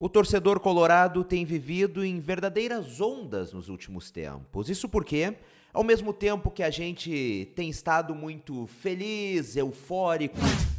O torcedor colorado tem vivido em verdadeiras ondas nos últimos tempos. Isso porque, ao mesmo tempo que a gente tem estado muito feliz, eufórico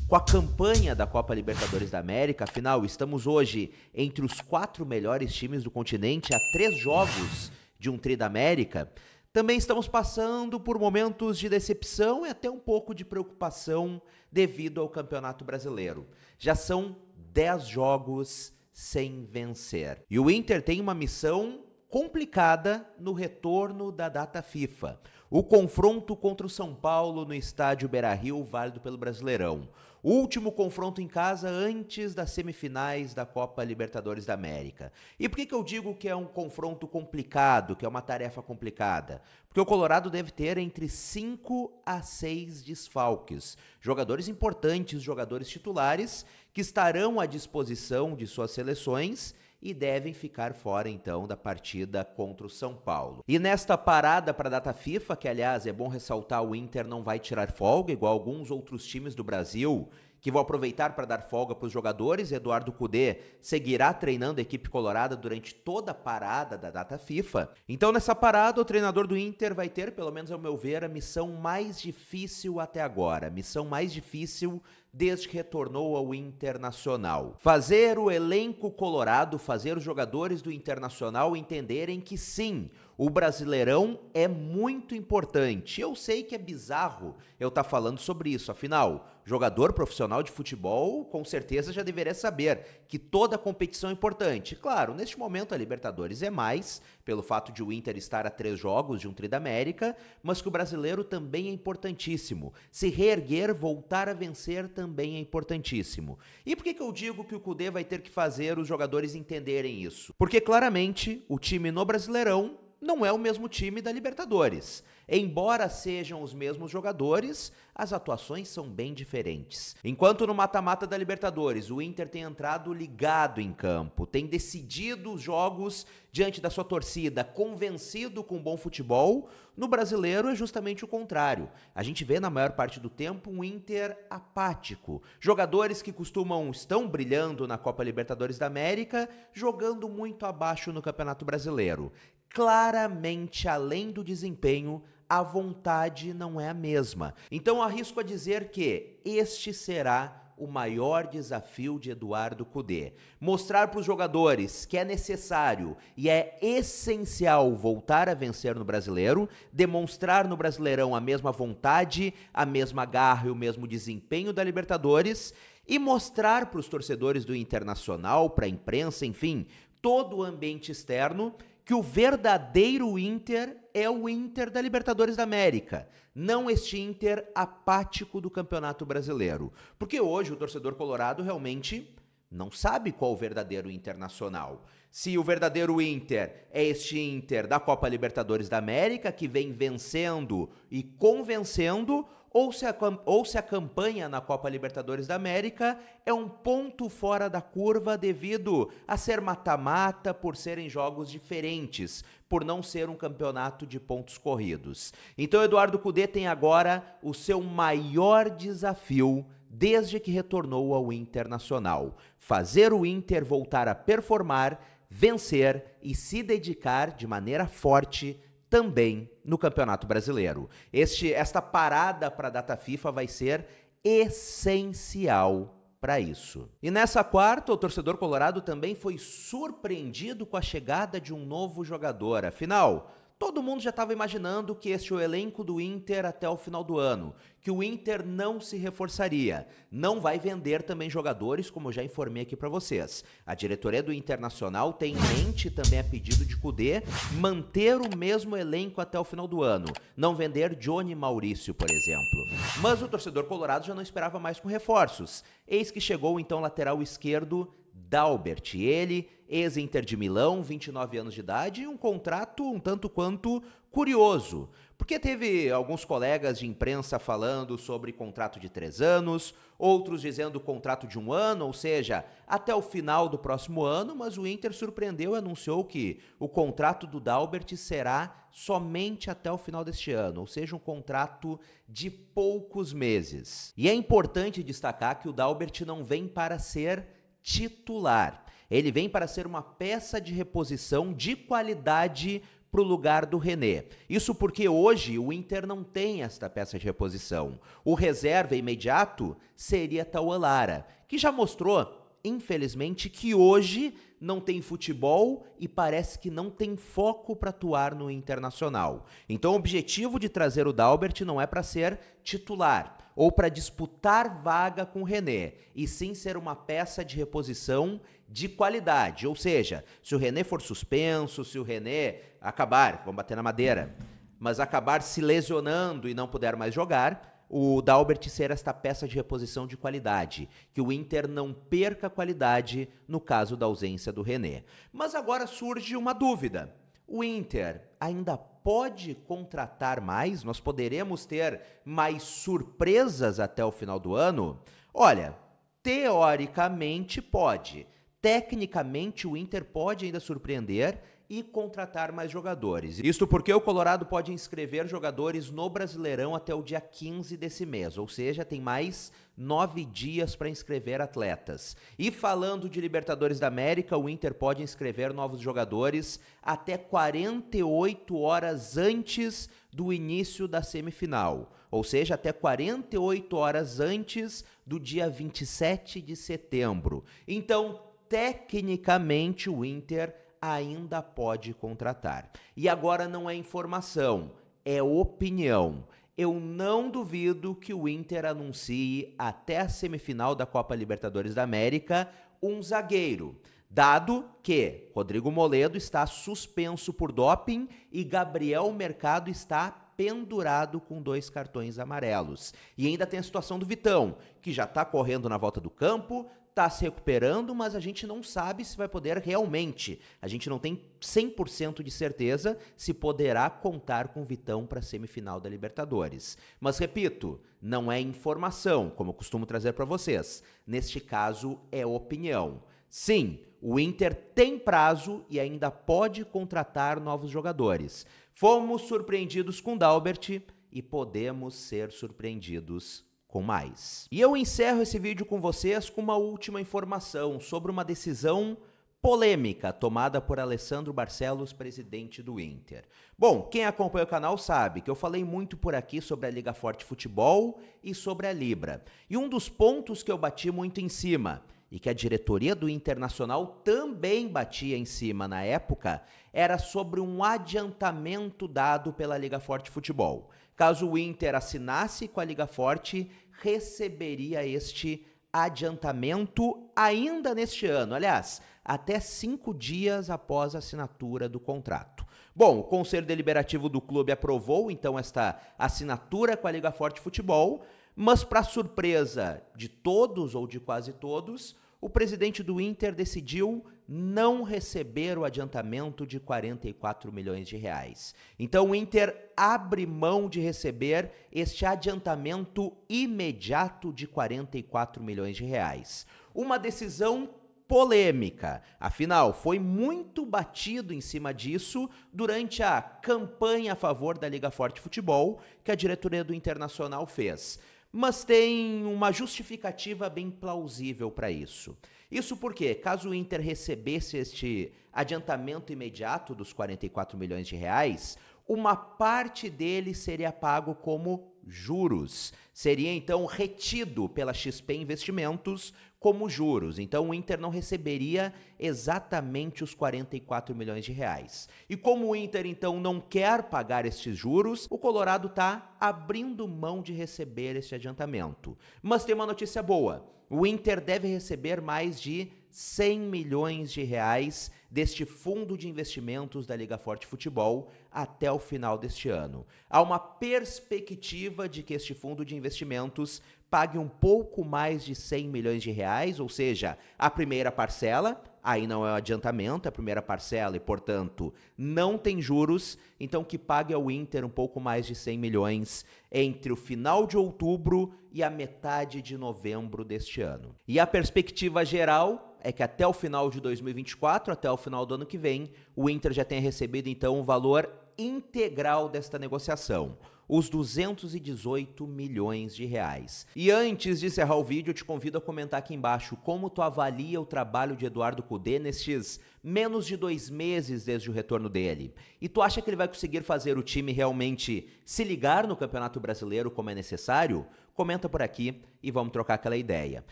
com a campanha da Copa Libertadores da América, afinal, estamos hoje entre os quatro melhores times do continente a três jogos de um Tri da América. Também estamos passando por momentos de decepção e até um pouco de preocupação devido ao Campeonato Brasileiro. Já são dez jogos sem vencer. E o Inter tem uma missão complicada no retorno da data FIFA. O confronto contra o São Paulo no estádio Beira-Rio, válido pelo Brasileirão. O último confronto em casa antes das semifinais da Copa Libertadores da América. E por que, que eu digo que é um confronto complicado, que é uma tarefa complicada? Porque o Colorado deve ter entre 5 a 6 desfalques. Jogadores importantes, jogadores titulares que estarão à disposição de suas seleções e devem ficar fora então da partida contra o São Paulo. E nesta parada para a data FIFA, que aliás é bom ressaltar, o Inter não vai tirar folga igual alguns outros times do Brasil que vão aproveitar para dar folga para os jogadores. Eduardo Cudê seguirá treinando a equipe colorada durante toda a parada da data FIFA. Então, nessa parada, o treinador do Inter vai ter, pelo menos ao meu ver, a missão mais difícil até agora. A missão mais difícil desde que retornou ao Internacional. Fazer o elenco colorado, fazer os jogadores do Internacional entenderem que sim, o Brasileirão é muito importante. Eu sei que é bizarro eu estar tá falando sobre isso, afinal, jogador profissional de futebol com certeza já deveria saber que toda competição é importante. Claro, neste momento a Libertadores é mais, pelo fato de o Inter estar a três jogos de um Tri da América, mas que o brasileiro também é importantíssimo. Se reerguer, voltar a vencer também é importantíssimo. E por que, que eu digo que o Cudê vai ter que fazer os jogadores entenderem isso? Porque claramente o time no Brasileirão não é o mesmo time da Libertadores. Embora sejam os mesmos jogadores, as atuações são bem diferentes. Enquanto no mata-mata da Libertadores o Inter tem entrado ligado em campo, tem decidido os jogos diante da sua torcida, convencido com bom futebol, no brasileiro é justamente o contrário. A gente vê na maior parte do tempo um Inter apático. Jogadores que costumam estão brilhando na Copa Libertadores da América, jogando muito abaixo no Campeonato Brasileiro claramente além do desempenho, a vontade não é a mesma. Então arrisco a dizer que este será o maior desafio de Eduardo Cudê. Mostrar para os jogadores que é necessário e é essencial voltar a vencer no brasileiro, demonstrar no Brasileirão a mesma vontade, a mesma garra e o mesmo desempenho da Libertadores e mostrar para os torcedores do Internacional, para a imprensa, enfim, todo o ambiente externo que o verdadeiro Inter é o Inter da Libertadores da América, não este Inter apático do Campeonato Brasileiro. Porque hoje o torcedor colorado realmente não sabe qual o verdadeiro internacional. Se o verdadeiro Inter é este Inter da Copa Libertadores da América que vem vencendo e convencendo, ou se, a, ou se a campanha na Copa Libertadores da América é um ponto fora da curva devido a ser mata-mata, por serem jogos diferentes, por não ser um campeonato de pontos corridos. Então, Eduardo Cudê tem agora o seu maior desafio desde que retornou ao Internacional: fazer o Inter voltar a performar, vencer e se dedicar de maneira forte também no Campeonato Brasileiro. Este, esta parada para a data FIFA vai ser essencial para isso. E nessa quarta, o torcedor colorado também foi surpreendido com a chegada de um novo jogador. Afinal, Todo mundo já estava imaginando que este é o elenco do Inter até o final do ano, que o Inter não se reforçaria, não vai vender também jogadores, como eu já informei aqui para vocês. A diretoria do Internacional tem em mente também a pedido de Cudê manter o mesmo elenco até o final do ano, não vender Johnny Maurício, por exemplo. Mas o torcedor colorado já não esperava mais com reforços. Eis que chegou então o lateral esquerdo Dalbert. Ele, ex-Inter de Milão, 29 anos de idade, um contrato um tanto quanto curioso. Porque teve alguns colegas de imprensa falando sobre contrato de três anos, outros dizendo contrato de um ano, ou seja, até o final do próximo ano, mas o Inter surpreendeu e anunciou que o contrato do Dalbert será somente até o final deste ano, ou seja, um contrato de poucos meses. E é importante destacar que o Dalbert não vem para ser titular. Ele vem para ser uma peça de reposição de qualidade para o lugar do René. Isso porque hoje o Inter não tem esta peça de reposição. O reserva imediato seria Tauolara, que já mostrou, infelizmente, que hoje não tem futebol e parece que não tem foco para atuar no internacional. Então, o objetivo de trazer o Dalbert não é para ser titular, ou para disputar vaga com René, e sim ser uma peça de reposição de qualidade. Ou seja, se o René for suspenso, se o René acabar, vamos bater na madeira, mas acabar se lesionando e não puder mais jogar, o Dalbert ser esta peça de reposição de qualidade, que o Inter não perca qualidade no caso da ausência do René. Mas agora surge uma dúvida. O Inter ainda pode contratar mais? Nós poderemos ter mais surpresas até o final do ano? Olha, teoricamente pode. Tecnicamente, o Inter pode ainda surpreender e contratar mais jogadores. Isto porque o Colorado pode inscrever jogadores no Brasileirão até o dia 15 desse mês, ou seja, tem mais nove dias para inscrever atletas. E falando de Libertadores da América, o Inter pode inscrever novos jogadores até 48 horas antes do início da semifinal, ou seja, até 48 horas antes do dia 27 de setembro. Então, tecnicamente, o Inter ainda pode contratar. E agora não é informação, é opinião. Eu não duvido que o Inter anuncie até a semifinal da Copa Libertadores da América um zagueiro, dado que Rodrigo Moledo está suspenso por doping e Gabriel Mercado está pendurado com dois cartões amarelos. E ainda tem a situação do Vitão, que já está correndo na volta do campo, está se recuperando, mas a gente não sabe se vai poder realmente. A gente não tem 100% de certeza se poderá contar com Vitão para a semifinal da Libertadores. Mas repito, não é informação, como eu costumo trazer para vocês. Neste caso, é opinião. Sim, o Inter tem prazo e ainda pode contratar novos jogadores. Fomos surpreendidos com Dalbert e podemos ser surpreendidos com mais. E eu encerro esse vídeo com vocês com uma última informação sobre uma decisão polêmica tomada por Alessandro Barcelos, presidente do Inter. Bom, quem acompanha o canal sabe que eu falei muito por aqui sobre a Liga Forte Futebol e sobre a Libra. E um dos pontos que eu bati muito em cima e que a diretoria do Internacional também batia em cima na época era sobre um adiantamento dado pela Liga Forte Futebol. Caso o Inter assinasse com a Liga Forte, receberia este adiantamento ainda neste ano. Aliás, até cinco dias após a assinatura do contrato. Bom, o Conselho Deliberativo do clube aprovou então esta assinatura com a Liga Forte Futebol, mas, para surpresa de todos ou de quase todos, o presidente do Inter decidiu não receber o adiantamento de 44 milhões de reais. Então o Inter abre mão de receber este adiantamento imediato de 44 milhões de reais. Uma decisão polêmica. Afinal, foi muito batido em cima disso durante a campanha a favor da Liga Forte Futebol que a diretoria do Internacional fez mas tem uma justificativa bem plausível para isso. Isso porque, caso o Inter recebesse este adiantamento imediato dos 44 milhões de reais, uma parte dele seria pago como juros. Seria então retido pela XP Investimentos como juros. Então o Inter não receberia exatamente os 44 milhões de reais. E como o Inter então não quer pagar estes juros, o Colorado está abrindo mão de receber este adiantamento. Mas tem uma notícia boa. O Inter deve receber mais de 100 milhões de reais deste fundo de investimentos da Liga Forte Futebol até o final deste ano. Há uma perspectiva de que este fundo de investimentos pague um pouco mais de 100 milhões de reais, ou seja, a primeira parcela, aí não é um adiantamento, é a primeira parcela e, portanto, não tem juros, então que pague ao Inter um pouco mais de 100 milhões entre o final de outubro e a metade de novembro deste ano. E a perspectiva geral é que até o final de 2024, até o final do ano que vem, o Inter já tenha recebido então o valor integral desta negociação, os 218 milhões de reais. E antes de encerrar o vídeo, eu te convido a comentar aqui embaixo como tu avalia o trabalho de Eduardo Cudê nestes menos de dois meses desde o retorno dele. E tu acha que ele vai conseguir fazer o time realmente se ligar no Campeonato Brasileiro como é necessário? Comenta por aqui e vamos trocar aquela ideia.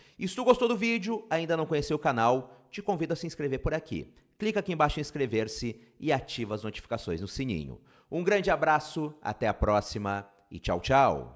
E se tu gostou do vídeo, ainda não conheceu o canal, te convido a se inscrever por aqui. Clica aqui embaixo em inscrever-se e ativa as notificações no sininho. Um grande abraço, até a próxima e tchau, tchau!